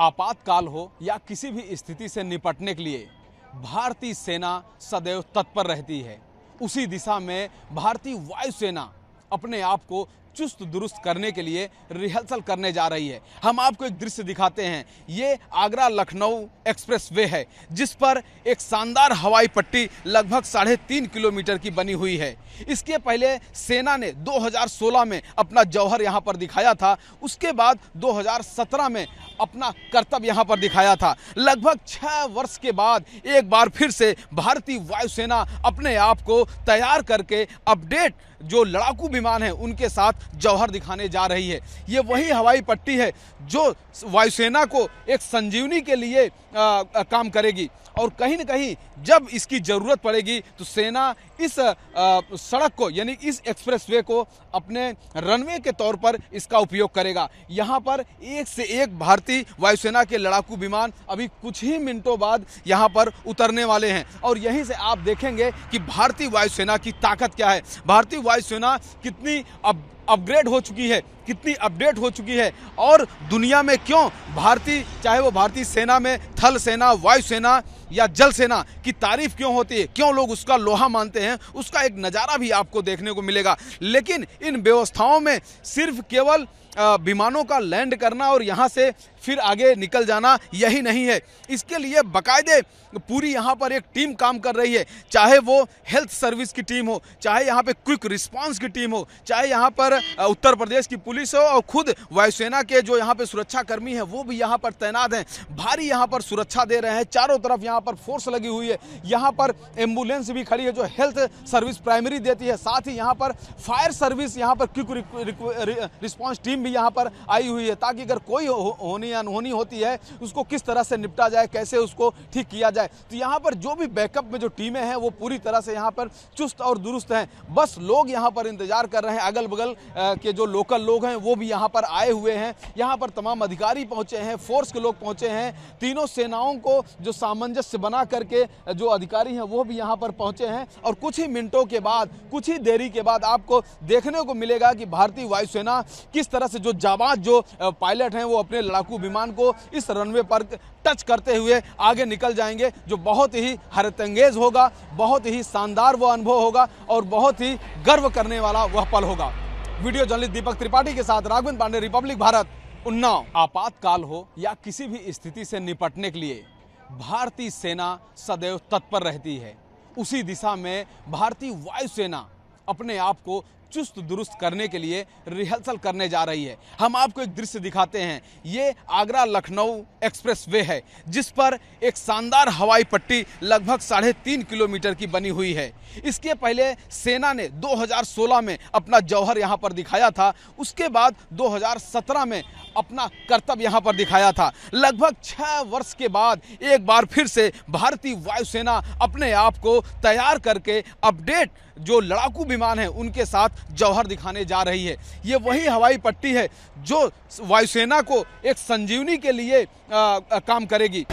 आपातकाल हो या किसी भी स्थिति से निपटने के लिए भारतीय सेना सदैव तत्पर रहती है उसी दिशा में भारतीय वायुसेना अपने आप को चुस्त दुरुस्त करने के लिए रिहर्सल करने जा रही है हम आपको एक दृश्य दिखाते हैं ये आगरा लखनऊ एक्सप्रेस वे है जिस पर एक शानदार हवाई पट्टी लगभग साढ़े तीन किलोमीटर की बनी हुई है इसके पहले सेना ने 2016 में अपना जौहर यहाँ पर दिखाया था उसके बाद 2017 में अपना कर्तव्य यहाँ पर दिखाया था लगभग छः वर्ष के बाद एक बार फिर से भारतीय वायुसेना अपने आप को तैयार करके अपडेट जो लड़ाकू विमान हैं उनके साथ जौहर दिखाने जा रही है ये वही हवाई पट्टी है जो वायुसेना को एक संजीवनी के लिए आ, आ, काम करेगी और कहीं ना कहीं जब इसकी ज़रूरत पड़ेगी तो सेना इस आ, सड़क को यानी इस एक्सप्रेसवे को अपने रनवे के तौर पर इसका उपयोग करेगा यहाँ पर एक से एक भारतीय वायुसेना के लड़ाकू विमान अभी कुछ ही मिनटों बाद यहाँ पर उतरने वाले हैं और यहीं से आप देखेंगे कि भारतीय वायुसेना की ताकत क्या है भारतीय आवाज़ सुना कितनी अब अपग्रेड हो चुकी है कितनी अपडेट हो चुकी है और दुनिया में क्यों भारतीय चाहे वो भारतीय सेना में थल सेना वायुसेना या जल सेना की तारीफ क्यों होती है क्यों लोग उसका लोहा मानते हैं उसका एक नज़ारा भी आपको देखने को मिलेगा लेकिन इन व्यवस्थाओं में सिर्फ केवल विमानों का लैंड करना और यहाँ से फिर आगे निकल जाना यही नहीं है इसके लिए बकायदे पूरी यहाँ पर एक टीम काम कर रही है चाहे वो हेल्थ सर्विस की टीम हो चाहे यहाँ पे क्विक रिस्पांस की टीम हो चाहे यहाँ पर उत्तर प्रदेश की पुलिस हो और खुद वायुसेना के जो यहाँ पे सुरक्षाकर्मी है वो भी यहाँ पर तैनात हैं भारी यहाँ पर सुरक्षा दे रहे हैं चारों तरफ यहाँ पर फोर्स लगी हुई है यहाँ पर एम्बुलेंस भी खड़ी है जो हेल्थ सर्विस प्राइमरी देती है साथ ही यहाँ पर फायर सर्विस यहाँ पर क्विक रिस्पॉन्स टीम भी यहाँ पर आई हुई है ताकि अगर कोई होनी अनहोनी होती है उसको किस तरह से निपटा जाए कैसे उसको ठीक किया जाए तो यहाँ पर जो भी बैकअप में जो टीमें हैं वो पूरी तरह से यहाँ पर चुस्त और दुरुस्त हैं बस लोग यहाँ पर इंतजार कर रहे हैं अगल बगल के जो लोकल लोग हैं वो भी यहाँ पर आए हुए हैं यहाँ पर तमाम अधिकारी पहुँचे हैं फोर्स के लोग पहुँचे हैं तीनों सेनाओं को जो सामंजस्य बना करके जो अधिकारी हैं वो भी यहाँ पर पहुँचे हैं और कुछ ही मिनटों के बाद कुछ ही देरी के बाद आपको देखने को मिलेगा कि भारतीय वायुसेना किस तरह से जो जाबाज जो पायलट हैं वो अपने लड़ाकू विमान को इस रनवे पर टच करते हुए आगे निकल जाएंगे जो बहुत ही हरतंगेज़ होगा बहुत ही शानदार वो अनुभव होगा और बहुत ही गर्व करने वाला वह पल होगा वीडियो जर्नलिस्ट दीपक त्रिपाठी के साथ राघविंद पांडे रिपब्लिक भारत उन्नाव आपातकाल हो या किसी भी स्थिति से निपटने के लिए भारतीय सेना सदैव तत्पर रहती है उसी दिशा में भारतीय वायुसेना अपने आप को चुस्त दुरुस्त करने के लिए रिहर्सल करने जा रही है हम आपको एक दृश्य दिखाते हैं ये आगरा लखनऊ एक्सप्रेस वे है जिस पर एक शानदार हवाई पट्टी लगभग साढ़े तीन किलोमीटर की बनी हुई है इसके पहले सेना ने 2016 में अपना जौहर यहाँ पर दिखाया था उसके बाद 2017 में अपना कर्तव्य यहाँ पर दिखाया था लगभग छः वर्ष के बाद एक बार फिर से भारतीय वायुसेना अपने आप को तैयार करके अपडेट जो लड़ाकू विमान है उनके साथ जौहर दिखाने जा रही है ये वही हवाई पट्टी है जो वायुसेना को एक संजीवनी के लिए आ, आ, काम करेगी